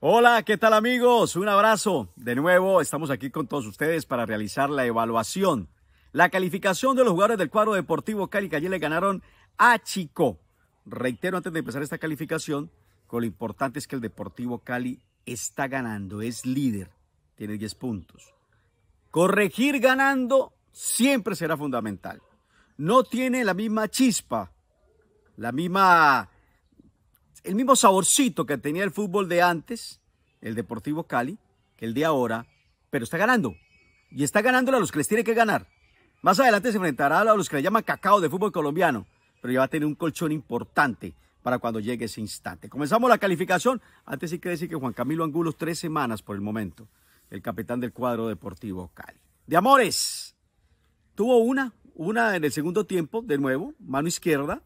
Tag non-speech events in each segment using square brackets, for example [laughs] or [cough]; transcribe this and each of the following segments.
Hola, ¿qué tal amigos? Un abrazo. De nuevo, estamos aquí con todos ustedes para realizar la evaluación. La calificación de los jugadores del cuadro deportivo Cali que ayer le ganaron a Chico. Reitero antes de empezar esta calificación, lo importante es que el Deportivo Cali está ganando, es líder, tiene 10 puntos. Corregir ganando siempre será fundamental. No tiene la misma chispa, la misma el mismo saborcito que tenía el fútbol de antes, el Deportivo Cali, que el de ahora, pero está ganando. Y está ganándole a los que les tiene que ganar. Más adelante se enfrentará a los que le llaman cacao de fútbol colombiano, pero ya va a tener un colchón importante para cuando llegue ese instante. Comenzamos la calificación. Antes sí que decir que Juan Camilo Angulo, tres semanas por el momento, el capitán del cuadro Deportivo Cali. De Amores, tuvo una, una en el segundo tiempo, de nuevo, mano izquierda,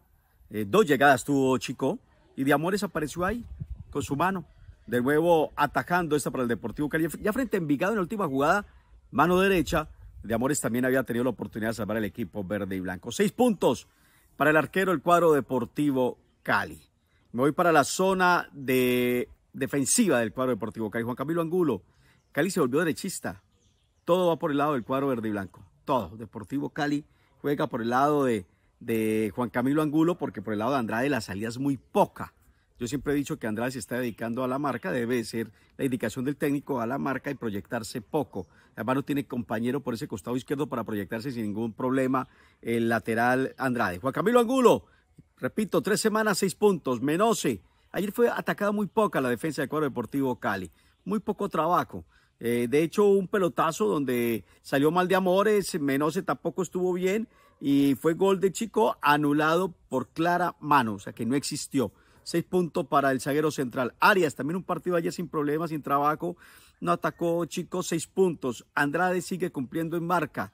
eh, dos llegadas tuvo Chico, y de Amores apareció ahí con su mano, de nuevo atacando esta para el Deportivo Cali. Ya frente a Envigado en la última jugada, mano derecha, de Amores también había tenido la oportunidad de salvar el equipo verde y blanco. Seis puntos para el arquero el cuadro Deportivo Cali. Me voy para la zona de defensiva del cuadro Deportivo Cali. Juan Camilo Angulo. Cali se volvió derechista. Todo va por el lado del cuadro verde y blanco. Todo. Deportivo Cali juega por el lado de, de Juan Camilo Angulo, porque por el lado de Andrade la salida es muy poca. Yo siempre he dicho que Andrade se está dedicando a la marca, debe ser la indicación del técnico a la marca y proyectarse poco. Además no tiene compañero por ese costado izquierdo para proyectarse sin ningún problema el lateral Andrade. Juan Camilo Angulo, repito, tres semanas, seis puntos, Menose. Ayer fue atacada muy poca la defensa del cuadro deportivo Cali, muy poco trabajo. Eh, de hecho, un pelotazo donde salió mal de amores, Menose tampoco estuvo bien y fue gol de Chico anulado por clara mano, o sea que no existió. Seis puntos para el zaguero central. Arias, también un partido ayer sin problemas, sin trabajo. No atacó Chico, seis puntos. Andrade sigue cumpliendo en marca.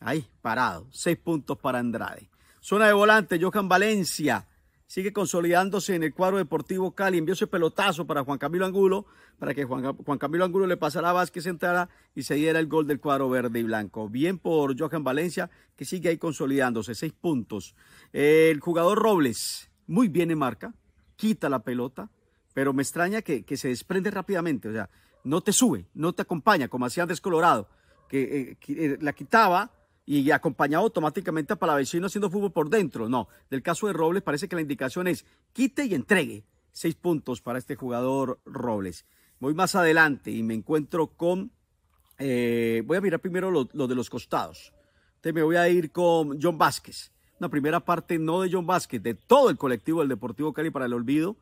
Ahí, parado. Seis puntos para Andrade. Zona de volante, Johan Valencia sigue consolidándose en el cuadro deportivo Cali. Envió ese pelotazo para Juan Camilo Angulo, para que Juan, Camilo Angulo le pasara a Vázquez, entrara y se diera el gol del cuadro verde y blanco. Bien por Johan Valencia, que sigue ahí consolidándose, seis puntos. El jugador Robles, muy bien en marca, quita la pelota, pero me extraña que, se desprende rápidamente, o sea, no te sube, no te acompaña, como hacía Descolorado que, eh, eh, la quitaba y acompañado automáticamente a Palavecino haciendo fútbol por dentro. No, del caso de Robles parece que la indicación es quite y entregue. Seis puntos para este jugador Robles. Voy más adelante y me encuentro con... Eh, voy a mirar primero lo, de los costados. Entonces me voy a ir con John Vázquez. Una primera parte no de John Vázquez, de todo el colectivo del Deportivo Cali para el olvido.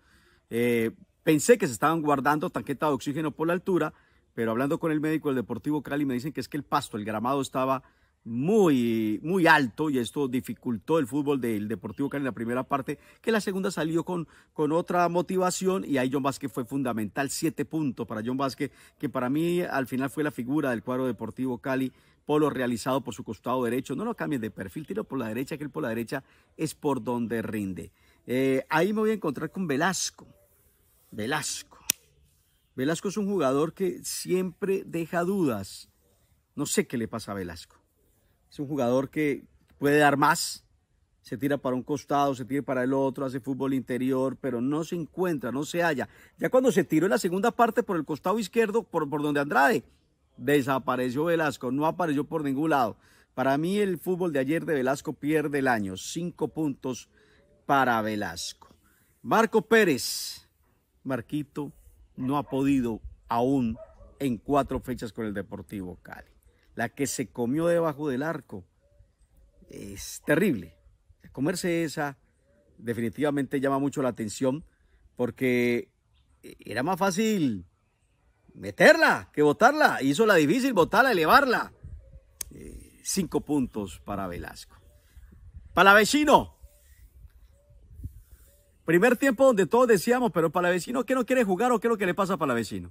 Eh, pensé que se estaban guardando tanqueta de oxígeno por la altura, pero hablando con el médico del Deportivo Cali me dicen que es que el pasto, el gramado estaba muy, muy alto y esto dificultó el fútbol del Deportivo Cali en la primera parte, que la segunda salió con, con otra motivación y ahí John Vázquez fue fundamental, siete puntos para John Vázquez, que para mí al final fue la figura del cuadro Deportivo Cali, polo realizado por su costado derecho, no lo cambies de perfil, tiro por la derecha, que por la derecha es por donde rinde. Eh, ahí me voy a encontrar con Velasco, Velasco. Velasco es un jugador que siempre deja dudas. No sé qué le pasa a Velasco. Es un jugador que puede dar más. Se tira para un costado, se tira para el otro, hace fútbol interior, pero no se encuentra, no se halla. Ya cuando se tiró en la segunda parte por el costado izquierdo, por, por donde Andrade, desapareció Velasco, no apareció por ningún lado. Para mí el fútbol de ayer de Velasco pierde el año. Cinco puntos para Velasco. Marco Pérez, Marquito, no ha podido aún en cuatro fechas con el Deportivo Cali la que se comió debajo del arco. Es terrible. Comerse esa definitivamente llama mucho la atención porque era más fácil meterla que votarla. Hizo la difícil, votarla, elevarla. Eh, cinco puntos para Velasco. Palavecino. Primer tiempo donde todos decíamos, pero para vecino ¿qué no quiere jugar o qué es lo que le pasa a vecino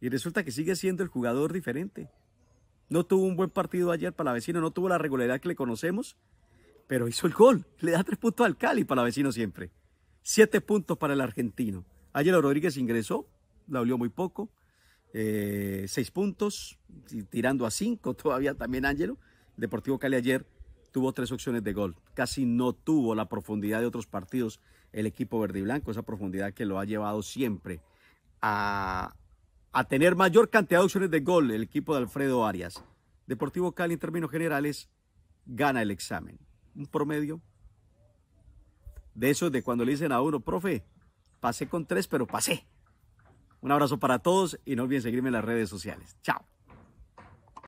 Y resulta que sigue siendo el jugador diferente. No tuvo un buen partido ayer para la vecino, no tuvo la regularidad que le conocemos, pero hizo el gol. Le da tres puntos al Cali para la vecina siempre. Siete puntos para el argentino. Ayer Rodríguez ingresó, la olió muy poco. Eh, seis puntos, tirando a cinco [laughs] todavía también Ángelo. Deportivo Cali ayer tuvo tres opciones de gol. Casi no tuvo la profundidad de otros partidos el equipo verde y blanco, esa profundidad que lo ha llevado siempre a a tener mayor cantidad de opciones de gol el equipo de Alfredo Arias. Deportivo Cali en términos generales gana el examen. Un promedio de eso de cuando le dicen a uno, profe, pasé con tres, pero pasé. Un abrazo para todos y no olviden seguirme en las redes sociales. Chao.